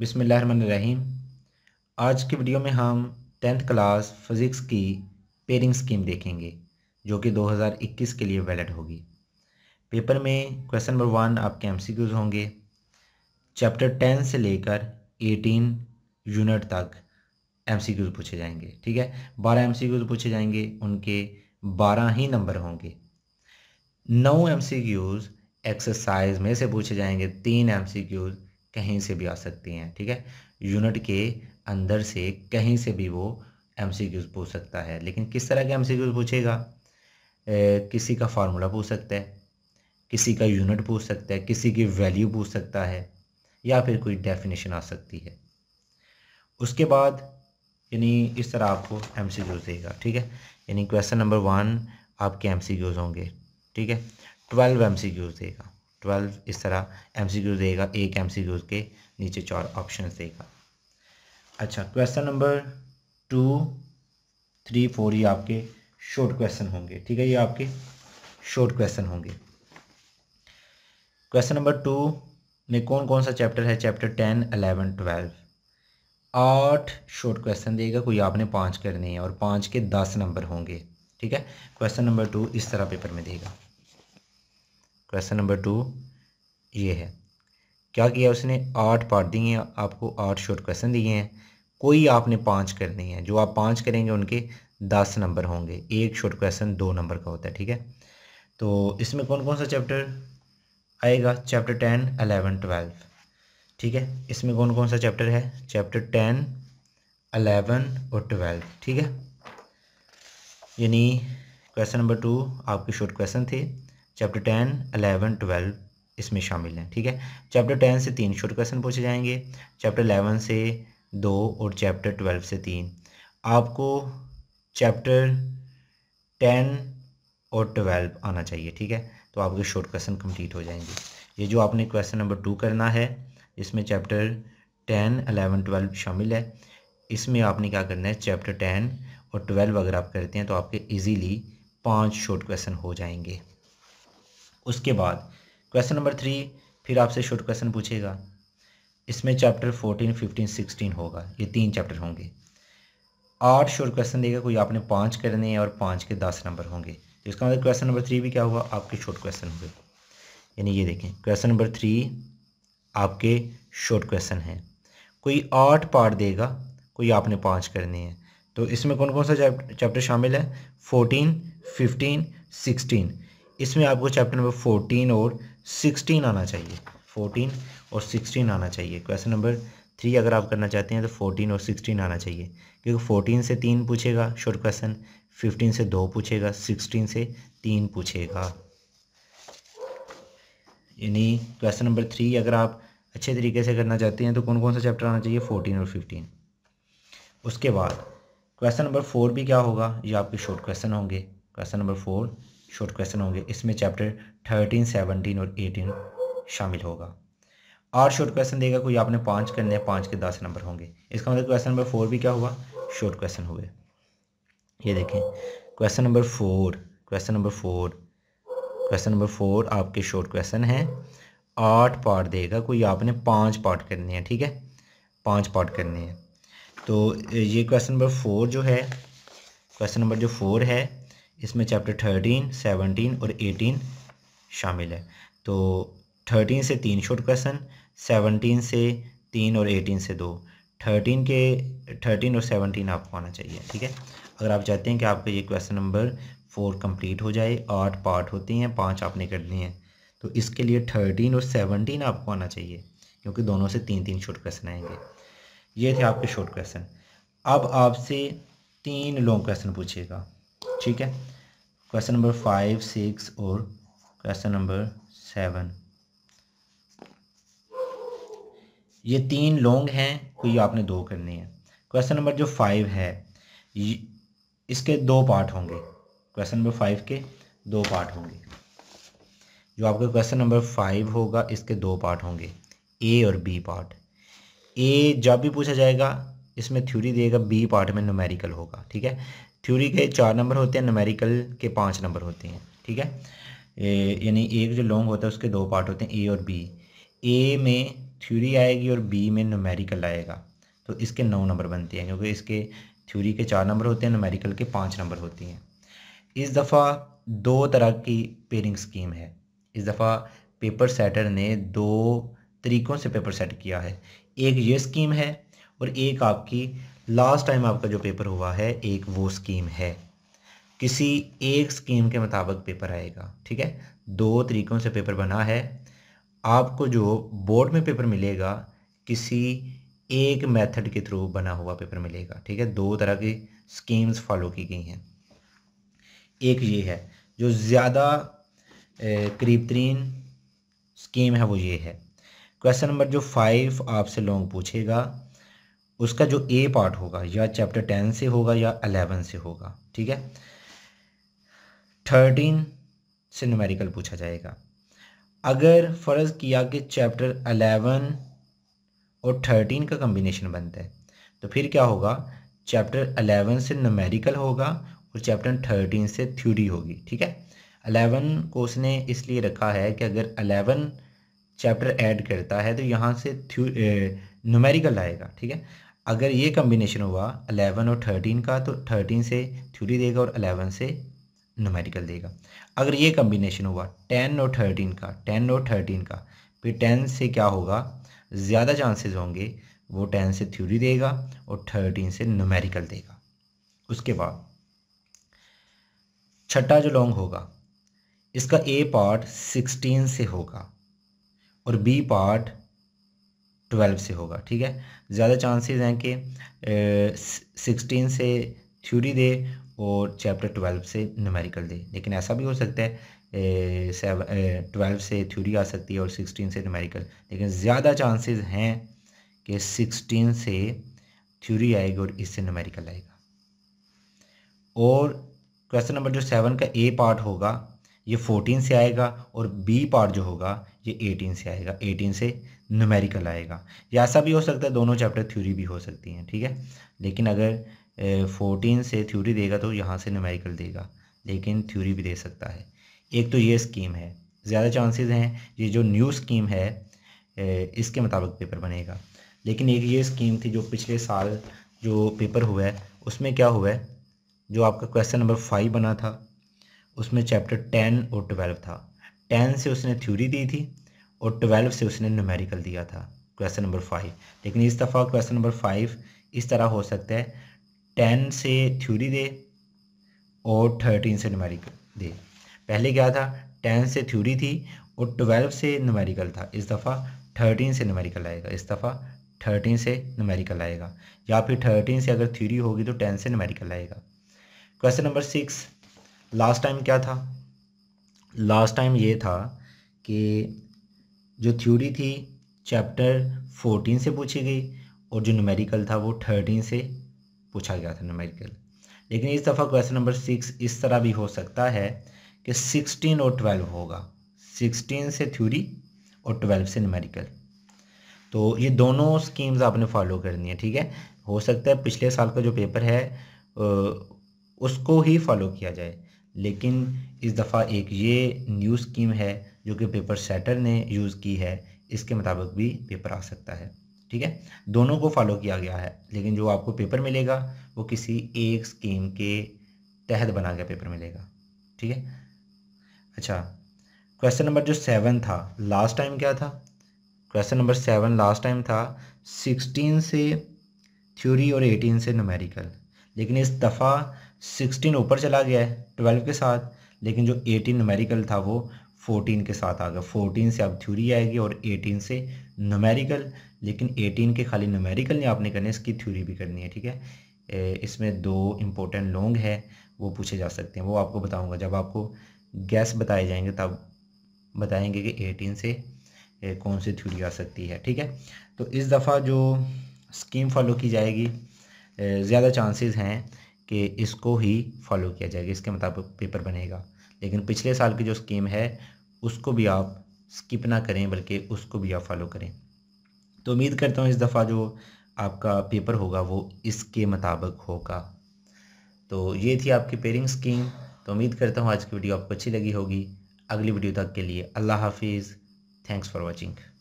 बिसमीम आज की वीडियो में हम टेंथ क्लास फिज़िक्स की पेयरिंग स्कीम देखेंगे जो कि 2021 के लिए वैलिड होगी पेपर में क्वेश्चन नंबर वन आपके एमसीक्यूज होंगे चैप्टर टेन से लेकर एटीन यूनिट तक एमसीक्यूज पूछे जाएंगे ठीक है बारह एमसीक्यूज पूछे जाएंगे उनके बारह ही नंबर होंगे नौ एम एक्सरसाइज में से पूछे जाएंगे तीन क्यूज़ कहीं से भी आ सकती हैं ठीक है यूनिट के अंदर से कहीं से भी वो एम सी क्यूज़ पूछ सकता है लेकिन किस तरह के एम सी क्यूज़ पूछेगा ए, किसी का फार्मूला पूछ सकता है किसी का यूनिट पूछ सकता है किसी की वैल्यू पूछ सकता है या फिर कोई डेफिनेशन आ सकती है उसके बाद यानी इस तरह आपको एम सी क्यूज़ देगा ठीक है यानी क्वेश्चन नंबर वन आपके एम सी क्यूज़ होंगे ठीक है ट्वेल्व एम सी क्यूज़ देगा ट्वेल्व इस तरह एम सी क्यूज देगा एक एम सी क्यूज के नीचे चार ऑप्शन देगा अच्छा question number two three four ये आपके शॉर्ट क्वेश्चन होंगे ठीक है ये आपके शॉर्ट क्वेश्चन होंगे क्वेश्चन नंबर टू में कौन कौन सा चैप्टर है चैप्टर टेन अलेवन ट्वेल्व आठ शॉर्ट क्वेश्चन देगा कोई आपने पाँच करने हैं और पाँच के दस नंबर होंगे ठीक है क्वेश्चन नंबर टू इस तरह पेपर में देगा क्वेश्चन नंबर टू ये है क्या किया उसने आठ पार्ट दिए हैं आपको आठ शॉर्ट क्वेश्चन दिए हैं कोई आपने पाँच करने हैं जो आप पाँच करेंगे उनके दस नंबर होंगे एक शॉर्ट क्वेश्चन दो नंबर का होता है ठीक है तो इसमें कौन कौन सा चैप्टर आएगा चैप्टर टेन अलेवन ट्वेल्व ठीक है इसमें कौन कौन सा चैप्टर है चैप्टर टेन अलेवन और ट्वेल्व ठीक है यानी क्वेश्चन नंबर टू आपके शॉर्ट क्वेश्चन थे चैप्टर टेन अलेवन ट्वेल्व इसमें शामिल हैं ठीक है चैप्टर टेन से तीन शॉर्ट क्वेश्चन पूछे जाएंगे चैप्टर अलेवन से दो और चैप्टर ट्वेल्व से तीन आपको चैप्टर टेन और ट्वेल्व आना चाहिए ठीक है तो आपके शॉर्ट क्वेश्चन कंप्लीट हो जाएंगे ये जो आपने क्वेश्चन नंबर टू करना है इसमें चैप्टर टेन अलेवन ट्वेल्व शामिल है इसमें आपने क्या करना है चैप्टर टेन और ट्वेल्व अगर आप करते हैं तो आपके इजीली पांच शॉर्ट क्वेश्चन हो जाएंगे उसके बाद क्वेश्चन नंबर थ्री फिर आपसे शॉर्ट क्वेश्चन पूछेगा इसमें चैप्टर फोर्टीन फिफ्टीन सिक्सटीन होगा ये तीन चैप्टर होंगे आठ शॉर्ट क्वेश्चन देगा कोई आपने पाँच करने हैं और पाँच के दस नंबर होंगे तो इसका मतलब क्वेश्चन नंबर थ्री भी क्या हुआ आपके शॉर्ट क्वेश्चन होंगे यानी ये देखें क्वेश्चन नंबर थ्री आपके शॉर्ट क्वेश्चन हैं कोई आठ पार्ट देगा कोई आपने पाँच करने हैं तो इसमें कौन कौन सा चैप्टर शामिल है फोर्टीन फिफ्टीन सिक्सटीन इसमें आपको चैप्टर नंबर फोर्टीन और सिक्सटीन आना चाहिए फोर्टीन और सिक्सटीन आना चाहिए क्वेश्चन नंबर थ्री अगर आप करना चाहते हैं तो फोर्टीन और सिक्सटीन आना चाहिए क्योंकि फोर्टीन से तीन पूछेगा शॉर्ट क्वेश्चन फिफ्टीन से दो पूछेगा सिक्सटीन से तीन पूछेगा यानी क्वेश्चन नंबर थ्री अगर आप अच्छे तरीके से करना चाहते हैं तो कौन कौन सा चैप्टर आना चाहिए फोर्टीन और फिफ्टीन उसके बाद क्वेश्चन नंबर फोर भी क्या होगा ये आपके शॉर्ट क्वेश्चन होंगे question number four short question होंगे इसमें चैप्टर थर्टीन सेवनटीन और एटीन शामिल होगा आठ शॉर्ट क्वेश्चन देगा कोई आपने पाँच करने हैं पाँच के दस नंबर होंगे इसका मतलब क्वेश्चन नंबर फोर भी क्या हुआ शॉर्ट क्वेश्चन हुए ये देखें question number four question number four question number four आपके शॉर्ट क्वेश्चन हैं आठ पार्ट देगा कोई आपने पाँच पार्ट करने हैं ठीक है पाँच पार्ट करने हैं तो ये क्वेश्चन नंबर फोर जो है क्वेश्चन नंबर जो फोर है इसमें चैप्टर थर्टीन सेवनटीन और एटीन शामिल है तो थर्टीन से तीन शॉर्ट क्वेश्चन सेवनटीन से तीन और एटीन से दो थर्टीन के थर्टीन और सेवनटीन आपको आना चाहिए ठीक है अगर आप चाहते हैं कि आपका ये क्वेश्चन नंबर फोर कंप्लीट हो जाए आठ पार्ट होती हैं पाँच आपने करनी है तो इसके लिए थर्टीन और सेवनटीन आपको आना चाहिए क्योंकि दोनों से तीन तीन शॉर्ट क्वेश्चन आएंगे ये थे आपके शॉर्ट क्वेश्चन अब आपसे तीन लॉन्ग क्वेश्चन पूछेगा ठीक है क्वेश्चन नंबर फाइव सिक्स और क्वेश्चन नंबर सेवन ये तीन लॉन्ग हैं कोई तो आपने दो करनी है क्वेश्चन नंबर जो फाइव है इसके दो पार्ट होंगे क्वेश्चन नंबर फाइव के दो पार्ट होंगे जो आपका क्वेश्चन नंबर फाइव होगा इसके दो पार्ट होंगे ए और बी पार्ट ए जब भी पूछा जाएगा इसमें थ्योरी देगा बी पार्ट में न्यूमेरिकल होगा ठीक है थ्योरी के चार नंबर होते हैं नमेरिकल के पाँच नंबर होते हैं ठीक है यानी एक जो लॉन्ग होता है उसके दो पार्ट होते हैं ए और बी ए में थ्योरी आएगी और बी में नमेरिकल आएगा तो इसके नौ नंबर बनते हैं क्योंकि इसके थ्योरी के चार नंबर होते हैं नमेरिकल के पाँच नंबर होते हैं इस दफ़ा दो तरह की पेयरिंग स्कीम है इस दफ़ा पेपर सेटर ने दो तरीक़ों से पेपर सेट किया है एक ये स्कीम है और एक आपकी लास्ट टाइम आपका जो पेपर हुआ है एक वो स्कीम है किसी एक स्कीम के मुताबिक पेपर आएगा ठीक है दो तरीक़ों से पेपर बना है आपको जो बोर्ड में पेपर मिलेगा किसी एक मेथड के थ्रू बना हुआ पेपर मिलेगा ठीक है दो तरह की स्कीम्स फॉलो की गई हैं एक ये है जो ज़्यादा करीब तरीन स्कीम है वो ये है क्वेश्चन नंबर जो फाइव आपसे लॉन्ग पूछेगा उसका जो ए पार्ट होगा या चैप्टर टेन से होगा या अलेवन से होगा ठीक है थर्टीन से न्यूमेरिकल पूछा जाएगा अगर फ़र्ज़ किया कि चैप्टर अलेवन और थर्टीन का कम्बिनेशन बनता है तो फिर क्या होगा चैप्टर अलेवन से नमेरिकल होगा और चैप्टर थर्टीन से थ्योरी होगी ठीक है अलेवन को उसने इसलिए रखा है कि अगर अलेवन चैप्टर ऐड करता है तो यहाँ से थ्यू न्यूमेरिकल आएगा ठीक है अगर ये कम्बिनेशन हुआ अलेवन और थर्टीन का तो थर्टीन से थ्यूरी देगा और अलेवन से नमेरिकल देगा अगर ये कम्बिनेशन हुआ टेन और थर्टीन का टेन और थर्टीन का फिर टेन से क्या होगा ज़्यादा चांसेस होंगे वो टेन से थ्यूरी देगा और थर्टीन से नमेरिकल देगा उसके बाद छठा जो लॉन्ग होगा इसका ए पार्ट सिक्सटीन से होगा और बी पार्ट ट्वेल्व से होगा ठीक है ज़्यादा चांसेस हैं कि सिक्सटीन से थ्योरी दे और चैप्टर ट्वेल्व से नमेरिकल दे लेकिन ऐसा भी हो सकता है ट्वेल्व से थ्योरी आ सकती है और सिक्सटीन से नमेरिकल लेकिन ज़्यादा चांसेस हैं कि सिक्सटीन से थ्योरी आएगी और इससे नमेरिकल आएगा और क्वेश्चन नंबर जो सेवन का ए पार्ट होगा ये फोर्टीन से आएगा और बी पार्ट जो होगा ये एटीन से आएगा एटीन से न्यूमेरिकल आएगा या ऐसा भी हो सकता है दोनों चैप्टर थ्योरी भी हो सकती हैं ठीक है लेकिन अगर फोर्टीन से थ्योरी देगा तो यहाँ से न्यूमेरिकल देगा लेकिन थ्योरी भी दे सकता है एक तो ये स्कीम है ज़्यादा चांसेस हैं ये जो न्यू स्कीम है इसके मुताबिक पेपर बनेगा लेकिन एक ये स्कीम थी जो पिछले साल जो पेपर हुआ है उसमें क्या हुआ है जो आपका क्वेश्चन नंबर फाइव बना था उसमें चैप्टर टेन और ट्वेल्व था टेन से उसने थ्योरी दी थी और ट्वेल्व से उसने न्यूमेरिकल दिया था क्वेश्चन नंबर फाइव लेकिन इस दफ़ा क्वेश्चन नंबर फाइव इस तरह हो सकता है टेन से थ्योरी दे और थर्टीन से न्यूमेरिकल दे पहले क्या था टेन से थ्योरी थी और ट्वेल्व से न्यूमेरिकल था इस दफ़ा थर्टीन से न्यूमेरिकल आएगा इस दफ़ा थर्टीन से न्यूमेरिकल आएगा या फिर थर्टीन से अगर थ्योरी होगी तो टेन से न्यूमेरिकल आएगा question number six last time क्या था लास्ट टाइम ये था कि जो थ्योरी थी चैप्टर फोर्टीन से पूछी गई और जो न्यूमेरिकल था वो थर्टीन से पूछा गया था न्यूमेरिकल लेकिन इस दफ़ा क्वेश्चन नंबर सिक्स इस तरह भी हो सकता है कि सिक्सटीन और ट्वेल्व होगा सिक्सटीन से थ्योरी और ट्वेल्व से न्यूमेरिकल तो ये दोनों स्कीम्स आपने फॉलो करनी है ठीक है हो सकता है पिछले साल का जो पेपर है उसको ही फॉलो किया जाए लेकिन इस दफ़ा एक ये न्यू स्कीम है जो कि पेपर सेटर ने यूज़ की है इसके मुताबिक भी पेपर आ सकता है ठीक है दोनों को फॉलो किया गया है लेकिन जो आपको पेपर मिलेगा वो किसी एक स्कीम के तहत बना गया पेपर मिलेगा ठीक है अच्छा क्वेश्चन नंबर जो सेवन था लास्ट टाइम क्या था question number seven last time था सिक्सटीन से थ्योरी और एटीन से नमेरिकल लेकिन इस दफ़ा सिक्सटीन ऊपर चला गया है ट्वेल्व के साथ लेकिन जो एटीन नुमेरिकल था वो 14 के साथ आ गया 14 से अब थ्योरी आएगी और 18 से नमेरिकल लेकिन 18 के खाली नमेरिकल नहीं आपने करने इसकी थ्योरी भी करनी है ठीक है इसमें दो इम्पोर्टेंट लोंग है वो पूछे जा सकते हैं वो आपको बताऊंगा जब आपको गैस बताए जाएंगे तब बताएंगे कि एटीन से कौन सी थ्यूरी आ सकती है ठीक है तो इस दफ़ा जो स्कीम फॉलो की जाएगी ज़्यादा चांसेस हैं कि इसको ही फॉलो किया जाएगा इसके मुताबिक पेपर बनेगा लेकिन पिछले साल की जो स्कीम है उसको भी आप स्किप ना करें बल्कि उसको भी आप फॉलो करें तो उम्मीद करता हूँ इस दफ़ा जो आपका पेपर होगा वो इसके मुताबिक होगा तो ये थी आपकी पेयरिंग स्कीम तो उम्मीद करता हूँ आज की वीडियो आपको अच्छी लगी होगी अगली वीडियो तक के लिए अल्लाह हाफिज़ थैंक्स फॉर वॉचिंग